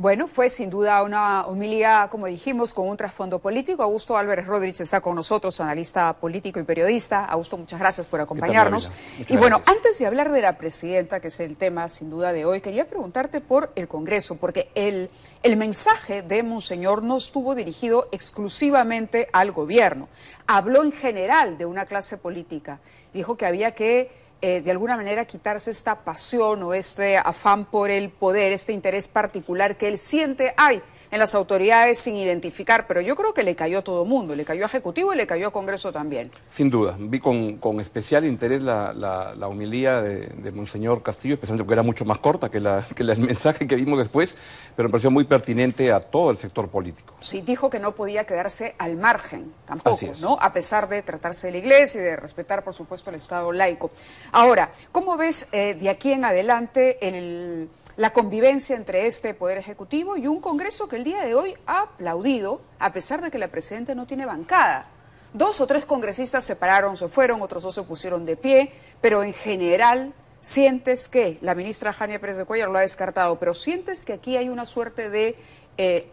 Bueno, fue sin duda una humildad como dijimos, con un trasfondo político. Augusto Álvarez Rodríguez está con nosotros, analista político y periodista. Augusto, muchas gracias por acompañarnos. y bueno, antes de hablar de la presidenta, que es el tema sin duda de hoy, quería preguntarte por el Congreso, porque el, el mensaje de Monseñor no estuvo dirigido exclusivamente al gobierno. Habló en general de una clase política. Dijo que había que eh, de alguna manera quitarse esta pasión o este afán por el poder, este interés particular que él siente. hay en las autoridades sin identificar, pero yo creo que le cayó a todo mundo, le cayó a Ejecutivo y le cayó a Congreso también. Sin duda, vi con, especial interés la, la, de, Monseñor Castillo, especialmente porque era mucho más corta que, la, que el mensaje que vimos después, pero me pareció muy pertinente a todo el sector político. Sí, dijo que no podía quedarse al margen, tampoco, ¿no? A pesar de tratarse de la iglesia y de respetar, por supuesto, el Estado laico. Ahora, ¿cómo ves eh, de aquí en adelante el la convivencia entre este Poder Ejecutivo y un Congreso que el día de hoy ha aplaudido, a pesar de que la Presidenta no tiene bancada. Dos o tres congresistas se pararon, se fueron, otros dos se pusieron de pie, pero en general sientes que, la ministra Jania Pérez de Cuellar lo ha descartado, pero sientes que aquí hay una suerte de eh,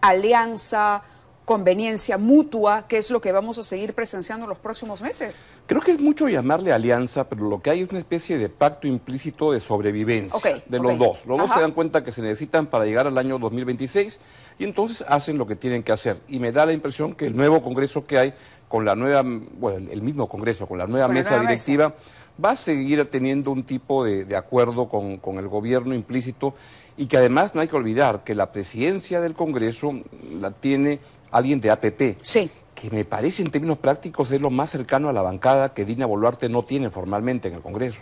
alianza, conveniencia mutua, que es lo que vamos a seguir presenciando en los próximos meses. Creo que es mucho llamarle alianza, pero lo que hay es una especie de pacto implícito de sobrevivencia de los dos. Los dos se dan cuenta que se necesitan para llegar al año 2026 y entonces hacen lo que tienen que hacer. Y me da la impresión que el nuevo Congreso que hay, con la nueva, bueno, el mismo Congreso, con la nueva mesa directiva, va a seguir teniendo un tipo de, acuerdo con, con el gobierno implícito y que además no hay que olvidar que la presidencia del Congreso la tiene alguien de APP. Sí. Que me parece en términos prácticos es lo más cercano a la bancada que Dina Boluarte no tiene formalmente en el Congreso.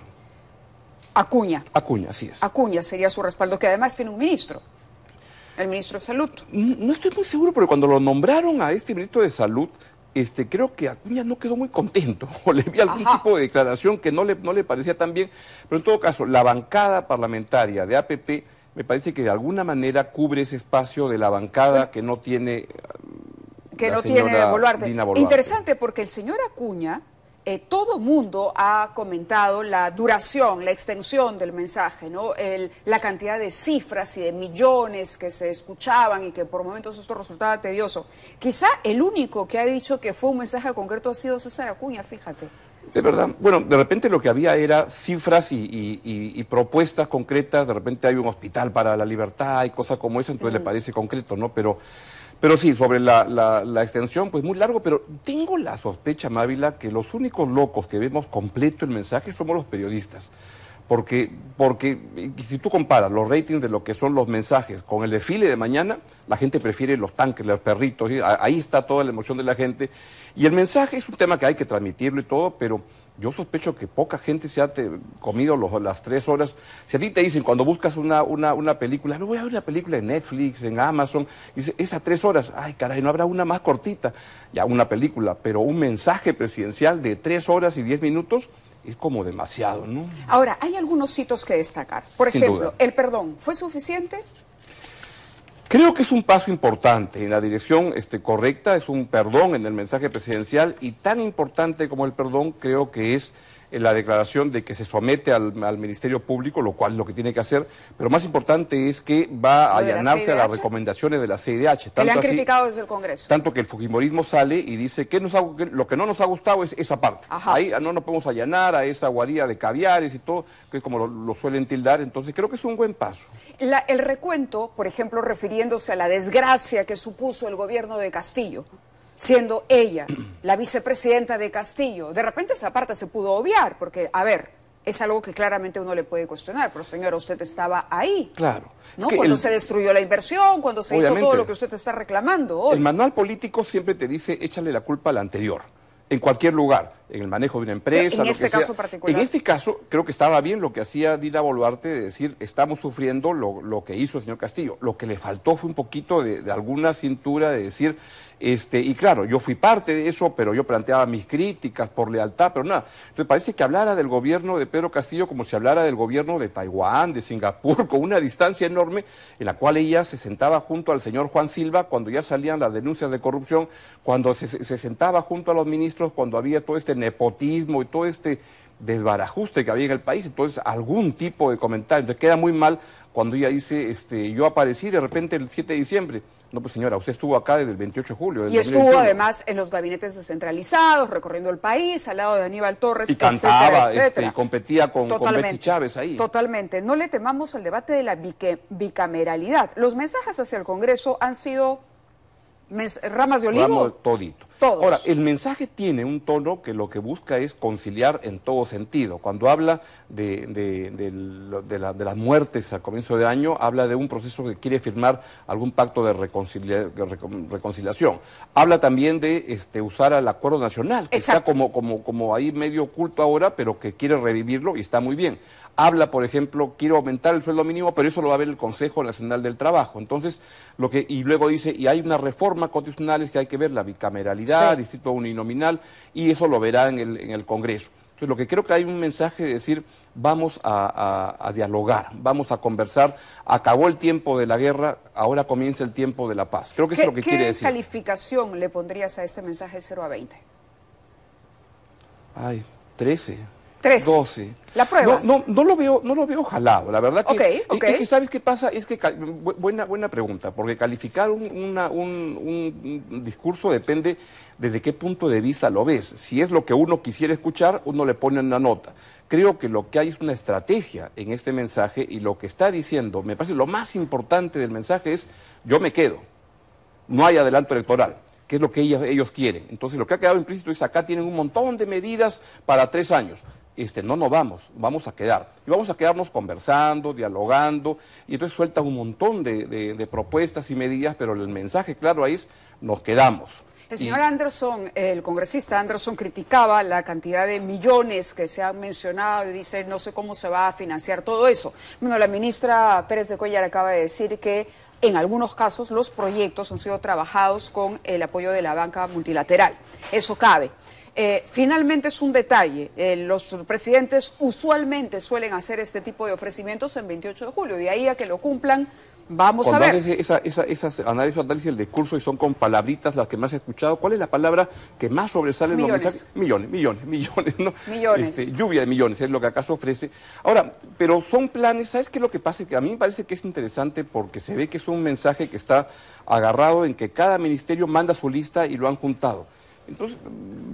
Acuña. Acuña, sí es. Acuña sería su respaldo, que además tiene un ministro. El ministro de Salud. No estoy muy seguro, pero cuando lo nombraron a este ministro de Salud, este, creo que Acuña no quedó muy contento, o le vi algún tipo de declaración que no le, no le parecía tan bien, pero en todo caso, la bancada parlamentaria de APP me parece que de alguna manera cubre ese espacio de la bancada que no tiene eh, que no tiene Interesante porque el señor Acuña, eh, todo mundo ha comentado la duración, la extensión del mensaje, ¿no? la cantidad de cifras y de millones que se escuchaban y que por momentos esto resultaba tedioso. Quizá el único que ha dicho que fue un mensaje concreto ha sido César Acuña, fíjate. De verdad. Bueno, de repente lo que había era cifras y, propuestas concretas. De repente hay un hospital para la libertad y cosas como esa, entonces le parece concreto, ¿no? Pero, pero sí, sobre la, la, extensión, pues muy largo. Pero tengo la sospecha, Mávila, que los únicos locos que vemos completo el mensaje somos los periodistas porque, porque si tú comparas los ratings de lo que son los mensajes con el desfile de mañana, la gente prefiere los tanques, los perritos, ahí está toda la emoción de la gente. Y el mensaje es un tema que hay que transmitirlo y todo, pero yo sospecho que poca gente se ha comido las tres horas. Si a ti te dicen cuando buscas una, una, una película, no voy a ver una película en Netflix, en Amazon, dice, esas tres horas, ay caray, no habrá una más cortita, ya una película, pero un mensaje presidencial de tres horas y diez minutos es como demasiado, ¿no? Ahora, hay algunos hitos que destacar. Por ejemplo, el perdón, ¿fue suficiente? Creo que es un paso importante en la dirección este, correcta, es un perdón en el mensaje presidencial y tan importante como el perdón creo que es eh, la declaración de que se somete al, Ministerio Público, lo cual es lo que tiene que hacer, pero más importante es que va a allanarse a las recomendaciones de la CIDH. Tanto que le han criticado desde el Congreso. Tanto que el fujimorismo sale y dice que, nos lo que no nos ha gustado es esa parte. Ahí ah, no nos podemos allanar a esa guarida de caviares y todo, que es como lo, suelen tildar, entonces creo que es un buen paso. el recuento, por ejemplo, refiriéndose a la desgracia que supuso el gobierno de Castillo, siendo ella la vicepresidenta de Castillo. De repente esa parte se pudo obviar, porque, a ver, es algo que claramente uno le puede cuestionar, pero señora, usted estaba ahí. Claro. ¿no? cuando se destruyó la inversión, cuando se hizo todo lo que usted está reclamando. El manual político siempre te dice échale la culpa al anterior, en cualquier lugar, en el manejo de una empresa. En este caso particular. En este caso, creo que estaba bien lo que hacía Dina Boluarte de decir estamos sufriendo lo, que hizo el señor Castillo. Lo que le faltó fue un poquito de alguna cintura de decir este, y claro, yo fui parte de eso, pero yo planteaba mis críticas por lealtad, pero nada. Entonces parece que hablara del gobierno de Pedro Castillo como si hablara del gobierno de Taiwán, de Singapur, con una distancia enorme, en la cual ella se sentaba junto al señor Juan Silva cuando ya salían las denuncias de corrupción, cuando se sentaba junto a los ministros, cuando había todo este nepotismo y todo este desbarajuste que había en el país, entonces algún tipo de comentario. Entonces queda muy mal cuando ella dice, este, yo aparecí de repente el 7 de diciembre. No, pues señora, usted estuvo acá desde el 28 de julio. y estuvo además en los gabinetes descentralizados, recorriendo el país, al lado de Aníbal Torres, y cantaba, y este, competía con, con, Betsy Chávez ahí. Totalmente. No le temamos al debate de la bicameralidad. Los mensajes hacia el Congreso han sido ramas de olivo. todito. Ahora, el mensaje tiene un tono que lo que busca es conciliar en todo sentido. Cuando habla de, las muertes al comienzo de año, habla de un proceso que quiere firmar algún pacto de reconciliación. Habla también de este, usar al acuerdo nacional, que está como, como, como ahí medio oculto ahora, pero que quiere revivirlo y está muy bien. Habla, por ejemplo, quiero aumentar el sueldo mínimo, pero eso lo va a ver el Consejo Nacional del Trabajo. Entonces, lo que, y luego dice, y hay una reforma constitucional, es que hay que ver, la bicameralidad distrito uninominal, y eso lo verá en el, en el Congreso. Entonces, lo que creo que hay un mensaje de decir, vamos a, dialogar, vamos a conversar, acabó el tiempo de la guerra, ahora comienza el tiempo de la paz. Creo que es lo que quiere decir. ¿Qué calificación le pondrías a este mensaje 0 a 20? Ay, 13. Doce. ¿La prueba No, no, no, lo veo, no lo veo jalado. La verdad que, ¿sabes qué pasa? Es que, buena, buena pregunta, porque calificar un, un, un, discurso depende desde qué punto de vista lo ves. Si es lo que uno quisiera escuchar, uno le pone una nota. Creo que lo que hay es una estrategia en este mensaje y lo que está diciendo, me parece lo más importante del mensaje es yo me quedo, no hay adelanto electoral que es lo que ellos, ellos quieren. Entonces, lo que ha quedado implícito es acá tienen un montón de medidas para tres años este, no nos vamos, vamos a quedar. Y vamos a quedarnos conversando, dialogando, y entonces suelta un montón de, de propuestas y medidas, pero el mensaje claro ahí es, nos quedamos. El señor Anderson, el congresista Anderson, criticaba la cantidad de millones que se han mencionado y dice, no sé cómo se va a financiar todo eso. Bueno, la ministra Pérez de Cuellar acaba de decir que en algunos casos los proyectos han sido trabajados con el apoyo de la banca multilateral. Eso cabe. Eh, finalmente es un detalle, eh, los presidentes usualmente suelen hacer este tipo de ofrecimientos en 28 de julio, de ahí a que lo cumplan, vamos a ver. esa, esas análisis, del discurso y son con palabritas las que más he escuchado, ¿cuál es la palabra que más sobresale en los mensajes? Millones, millones, millones, ¿no? Millones. Este, lluvia de millones es lo que acaso ofrece. Ahora, pero son planes, ¿sabes qué es lo que pasa? Que a mí me parece que es interesante porque se ve que es un mensaje que está agarrado en que cada ministerio manda su lista y lo han juntado. Entonces,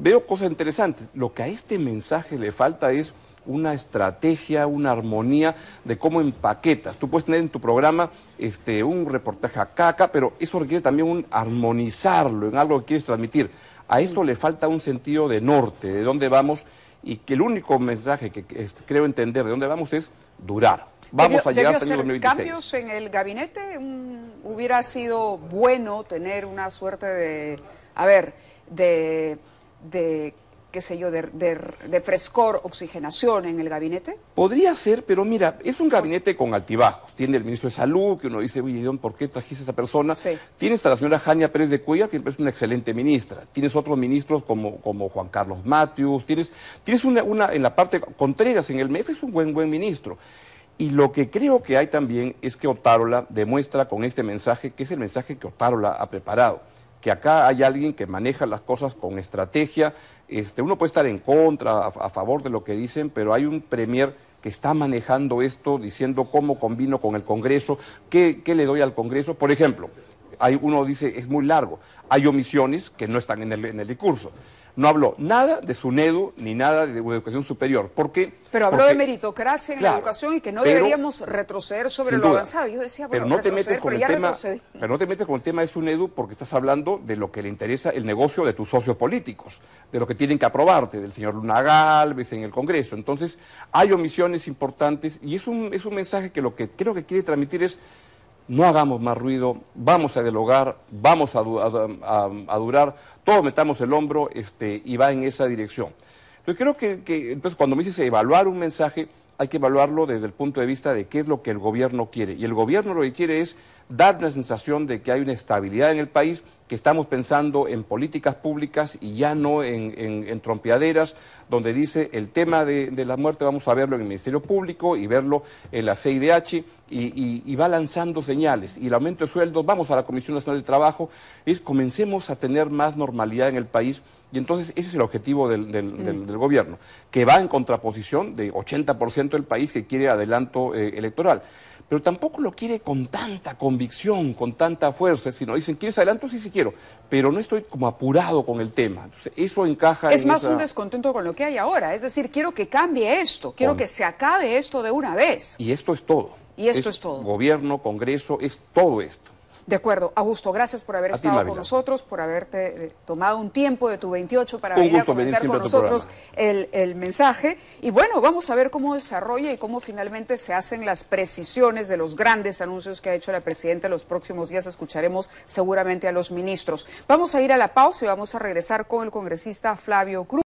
veo cosas interesantes. Lo que a este mensaje le falta es una estrategia, una armonía de cómo empaquetas. Tú puedes tener en tu programa este, un reportaje a caca, pero eso requiere también un armonizarlo en algo que quieres transmitir. A esto le falta un sentido de norte, de dónde vamos, y que el único mensaje que, este, creo entender de dónde vamos es durar. Vamos a llegar hasta el cambios en el gabinete? hubiera sido bueno tener una suerte de... A ver, de, qué sé yo, de, frescor, oxigenación en el gabinete? Podría ser, pero mira, es un gabinete con altibajos. Tiene el ministro de Salud, que uno dice, oye, ¿por qué trajiste a esa persona? Tienes a la señora Jania Pérez de Cuellar, que es una excelente ministra. Tienes otros ministros como, Juan Carlos Matius. Tienes, tienes una, una, en la parte, Contreras en el MEF es un buen, buen ministro. Y lo que creo que hay también es que Otárola demuestra con este mensaje, que es el mensaje que Otárola ha preparado que acá hay alguien que maneja las cosas con estrategia. Este, uno puede estar en contra, a, favor de lo que dicen, pero hay un premier que está manejando esto, diciendo cómo combino con el Congreso, qué, le doy al Congreso. Por ejemplo, hay, uno dice, es muy largo. Hay omisiones que no están en el, en el discurso no habló nada de SUNEDU ni nada de educación superior. Pero habló de meritocracia en la educación y que no deberíamos retroceder sobre lo avanzado. Yo decía, bueno, pero no te metes con el tema, pero no te metes con el tema de SUNEDU porque estás hablando de lo que le interesa el negocio de tus socios políticos, de lo que tienen que aprobarte, del señor Luna Galvez en el Congreso. Entonces, hay omisiones importantes y es un, es un mensaje que lo que creo que quiere transmitir es no hagamos más ruido, vamos a dialogar, vamos a, durar, todos metamos el hombro este, y va en esa dirección. Entonces creo que, que entonces cuando me dices evaluar un mensaje, hay que evaluarlo desde el punto de vista de qué es lo que el gobierno quiere. Y el gobierno lo que quiere es dar una sensación de que hay una estabilidad en el país, que estamos pensando en políticas públicas y ya no en, en, trompeaderas, donde dice el tema de, la muerte vamos a verlo en el Ministerio Público y verlo en la CIDH y, y, va lanzando señales. Y el aumento de sueldos, vamos a la Comisión Nacional del Trabajo, es comencemos a tener más normalidad en el país y entonces ese es el objetivo del, mm. gobierno, que va en contraposición de 80% del país que quiere adelanto eh, electoral. Pero tampoco lo quiere con tanta convicción, con tanta fuerza, sino dicen, ¿quieres adelanto? Sí, sí quiero, pero no estoy como apurado con el tema. eso encaja es más un descontento con lo que hay ahora, es decir, quiero que cambie esto, quiero que se acabe esto de una vez. Y esto es todo. Y esto es todo. Gobierno, Congreso, es todo esto. De acuerdo. Augusto, gracias por haber estado con nosotros, por haberte eh, tomado un tiempo de tu 28 para venir a comentar con nosotros el, el, mensaje. Y bueno, vamos a ver cómo desarrolla y cómo finalmente se hacen las precisiones de los grandes anuncios que ha hecho la presidenta. Los próximos días escucharemos seguramente a los ministros. Vamos a ir a la pausa y vamos a regresar con el congresista Flavio Cruz.